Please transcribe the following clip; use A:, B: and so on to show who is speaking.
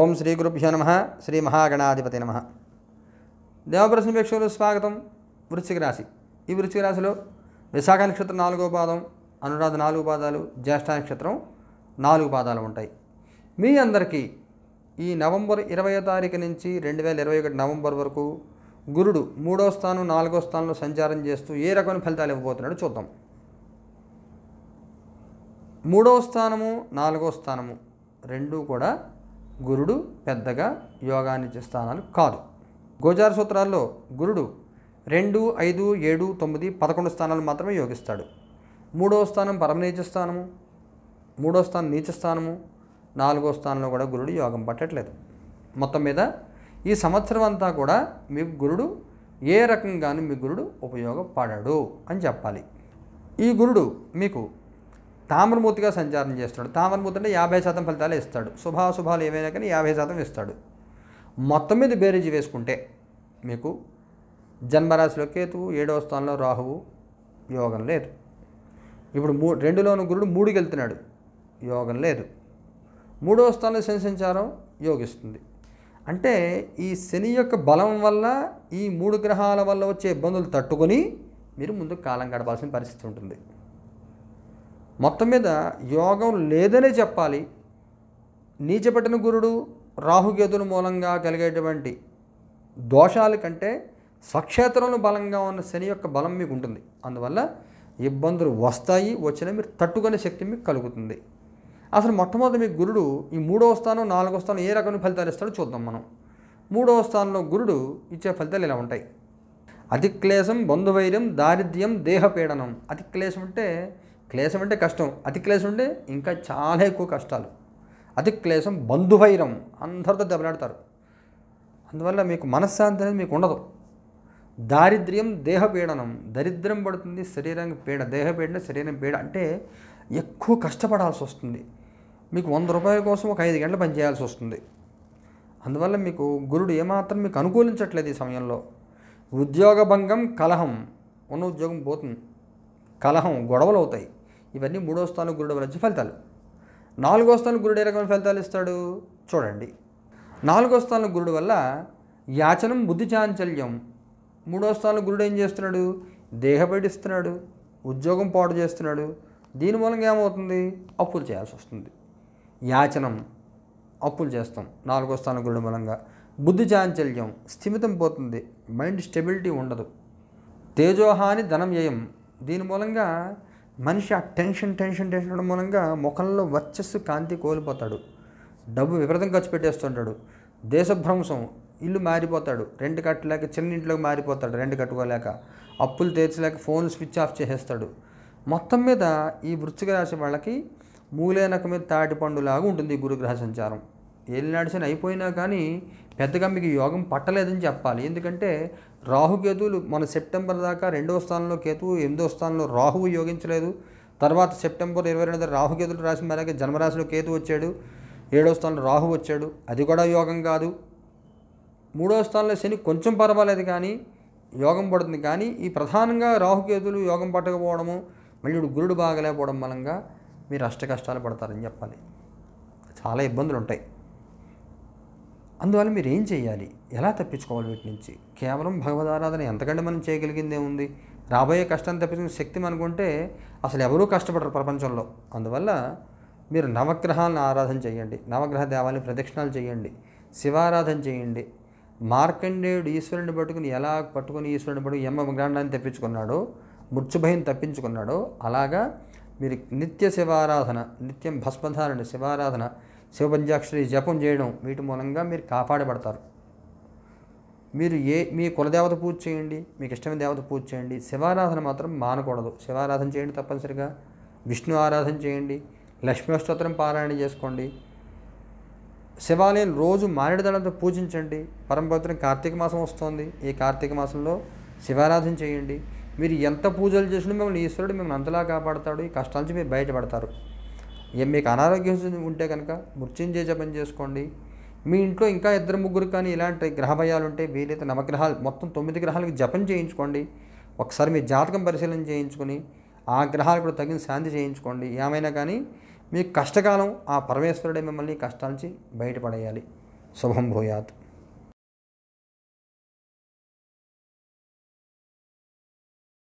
A: ఓం శ్రీ గురుభ్యో నమ శ్రీ మహాగణాధిపతి నమ దేవప్రశ్న ప్రేక్షకులు స్వాగతం వృశ్చిక రాశి ఈ వృశ్చిక రాశిలో విశాఖ నక్షత్రం నాలుగో పాదం అనురాధ నాలుగు పాదాలు జ్యేష్ఠ నక్షత్రం నాలుగు పాదాలు ఉంటాయి మీ అందరికీ ఈ నవంబర్ ఇరవై తారీఖు నుంచి రెండు వేల ఇరవై ఒకటి నవంబర్ వరకు గురుడు మూడో స్థానం నాలుగో స్థానంలో సంచారం చేస్తూ ఏ రకమైన ఫలితాలు ఇవ్వబోతున్నాడు చూద్దాం మూడో స్థానము నాలుగో స్థానము రెండూ కూడా గురుడు పెద్దగా యోగానిత్య స్థానాలు కాదు గోచార సూత్రాల్లో గురుడు రెండు ఐదు ఏడు తొమ్మిది పదకొండు స్థానాలు మాత్రమే యోగిస్తాడు మూడో స్థానం పరమనీచ స్థానము మూడో స్థానం నీచ స్థానము నాలుగో స్థానంలో కూడా గురుడు యోగం పట్టట్లేదు మొత్తం మీద ఈ సంవత్సరం అంతా కూడా మీ గురుడు ఏ రకంగానూ మీ గురుడు ఉపయోగపడడు అని చెప్పాలి ఈ గురుడు మీకు తామ్రమూర్తిగా సంచారం చేస్తాడు తామ్రమూర్తి అంటే యాభై శాతం ఫలితాలే ఇస్తాడు శుభాశుభాలు ఏమైనా కానీ యాభై శాతం ఇస్తాడు మొత్తం మీద బేరేజ్ వేసుకుంటే మీకు జన్మరాశిలో కేతువు ఏడవ స్థానంలో రాహువు యోగం లేదు ఇప్పుడు మూ రెండులోను గురుడు మూడుకి వెళ్తున్నాడు యోగం లేదు మూడవ స్థానంలో శని సంచారం యోగిస్తుంది అంటే ఈ శని యొక్క బలం వల్ల ఈ మూడు గ్రహాల వల్ల వచ్చే ఇబ్బందులు తట్టుకొని మీరు ముందు కాలం గడపాల్సిన పరిస్థితి ఉంటుంది మొత్తం మీద యోగం లేదనే చెప్పాలి నీచపట్టిన గురుడు రాహుగేతుల మూలంగా కలిగేటువంటి దోషాల కంటే స్వక్షేత్రంలో బలంగా ఉన్న శని యొక్క బలం మీకు ఉంటుంది అందువల్ల ఇబ్బందులు వస్తాయి వచ్చినా మీరు తట్టుకునే శక్తి మీకు కలుగుతుంది అసలు మొట్టమొదటి మీ గురుడు ఈ మూడవ స్థానం నాలుగవ స్థానం ఏ రకమైన ఫలితాలు ఇస్తాడో చూద్దాం మనం మూడవ స్థానంలో గురుడు ఇచ్చే ఫలితాలు ఇలా ఉంటాయి అతిక్లేశం బంధువైర్యం దారిద్ర్యం దేహపీడనం అతిక్లేశం అంటే క్లేశం అంటే కష్టం అతి క్లేశం అంటే ఇంకా చాలా ఎక్కువ కష్టాలు అతి క్లేశం బంధువైరం అందరితో దెబ్బలాడతారు అందువల్ల మీకు మనశ్శాంతి అనేది మీకు ఉండదు దారిద్ర్యం దేహపీడనం దరిద్రం పడుతుంది శరీరానికి పీడ దేహపీడన శరీరం పీడ అంటే ఎక్కువ కష్టపడాల్సి వస్తుంది మీకు వంద రూపాయల కోసం ఒక ఐదు గంటలు పనిచేయాల్సి వస్తుంది అందువల్ల మీకు గురుడు ఏమాత్రం మీకు అనుకూలించట్లేదు ఈ సమయంలో ఉద్యోగ భంగం కలహం ఉన్న ఉద్యోగం పోతుంది కలహం గొడవలు అవుతాయి ఇవన్నీ మూడో స్థానం గురుడు వలన ఫలితాలు నాలుగో స్థానం గురుడు ఏ రకమైన ఫలితాలు ఇస్తాడు చూడండి నాలుగో స్థానం గురుడు వల్ల యాచనం బుద్ధి చాంచల్యం మూడో స్థానం గురుడు ఏం చేస్తున్నాడు దేహపడిస్తున్నాడు ఉద్యోగం పాటు చేస్తున్నాడు దీని మూలంగా ఏమవుతుంది అప్పులు చేయాల్సి వస్తుంది యాచనం అప్పులు చేస్తాం నాలుగో స్థానం గురుడు మూలంగా బుద్ధి చాంచల్యం స్థిమితం పోతుంది మైండ్ స్టెబిలిటీ ఉండదు తేజోహాని ధనం వ్యయం దీని మూలంగా మనిషి ఆ టెన్షన్ టెన్షన్ టెన్షన్ ఉండడం మూలంగా ముఖంలో వర్చస్సు కాంతి కోల్పోతాడు డబ్బు విపరీతం ఖర్చు పెట్టేస్తుంటాడు దేశభ్రంశం ఇల్లు మారిపోతాడు రెంట్ కట్టలేక చిన్న ఇంట్లోకి మారిపోతాడు రెంట్ కట్టుకోలేక అప్పులు తీర్చలేక ఫోన్ స్విచ్ ఆఫ్ చేసేస్తాడు మొత్తం మీద ఈ వృత్తిక రాశి వాళ్ళకి మూలేనక మీద పండులాగా ఉంటుంది గురుగ్రహ సంచారం ఏలినాడు శని అయిపోయినా కానీ పెద్దగా మీకు యోగం పట్టలేదని చెప్పాలి ఎందుకంటే రాహుకేతువులు మన సెప్టెంబర్ దాకా రెండవ స్థానంలో కేతువు ఎనిమిదవ స్థానంలో రాహువు యోగించలేదు తర్వాత సెప్టెంబర్ ఇరవై రెండు రాహుకేతులు రాసిన మేరకు జన్మరాశిలో కేతు వచ్చాడు ఏడవ స్థానంలో రాహు వచ్చాడు అది కూడా యోగం కాదు మూడో స్థానంలో శని కొంచెం పర్వాలేదు కానీ యోగం పడుతుంది కానీ ఈ ప్రధానంగా రాహుకేతులు యోగం పట్టకపోవడము మళ్ళీ గురుడు బాగలేకపోవడం మూలంగా మీరు అష్ట కష్టాలు పడతారని చెప్పాలి చాలా ఇబ్బందులు ఉంటాయి అందువల్ల మీరు ఏం చేయాలి ఎలా తప్పించుకోవాలి వీటి నుంచి కేవలం భగవద్ ఆరాధన ఎంతకంటే మనం చేయగలిగిందే ఉంది రాబోయే కష్టాన్ని తప్పించుకునే శక్తి మనకుంటే అసలు ఎవరూ కష్టపడరు ప్రపంచంలో అందువల్ల మీరు నవగ్రహాలను ఆరాధన చేయండి నవగ్రహ దేవాలని ప్రదక్షిణాలు చేయండి శివారాధన చేయండి మార్కండేయుడు ఈశ్వరుని పట్టుకుని ఎలా పట్టుకుని ఈశ్వరుని పట్టుకుని ఎమ్మ గ్రాండాన్ని తెప్పించుకున్నాడో మృత్యుభయం తప్పించుకున్నాడో అలాగా మీరు నిత్య శివారాధన నిత్యం భస్మధారణ శివారాధన శివపంచాక్షరి జపం చేయడం వీటి మూలంగా మీరు కాపాడబడతారు మీరు ఏ మీ కులదేవత పూజ చేయండి మీకు ఇష్టమైన దేవత పూజ చేయండి శివారాధన మాత్రం మానకూడదు శివారాధన చేయండి తప్పనిసరిగా విష్ణు ఆరాధన చేయండి లక్ష్మీ అష్టోత్తరం పారాయణ చేసుకోండి శివాలయం రోజు మారేడుదళంతో పూజించండి పరమపవిత్రం కార్తీక మాసం వస్తుంది ఈ కార్తీక మాసంలో శివారాధన చేయండి మీరు ఎంత పూజలు చేసినా మిమ్మల్ని ఈశ్వరుడు మిమ్మల్ని అంతలా కాపాడతాడు ఈ కష్టాల నుంచి మీరు బయటపడతారు ఇక మీకు అనారోగ్యం ఉంటే కనుక మృత్యుంజయ జపం చేసుకోండి మీ ఇంట్లో ఇంకా ఇద్దరు ముగ్గురు కానీ ఇలాంటి గ్రహ భయాలు ఉంటే వీలైతే నవగ్రహాలు మొత్తం తొమ్మిది గ్రహాలకు జపం చేయించుకోండి ఒకసారి మీ జాతకం పరిశీలన చేయించుకొని ఆ గ్రహాలు కూడా తగిన శాంతి చేయించుకోండి ఏమైనా కానీ మీ కష్టకాలం ఆ పరమేశ్వరుడే మిమ్మల్ని కష్టాల నుంచి బయటపడేయాలి శుభం భూయాత్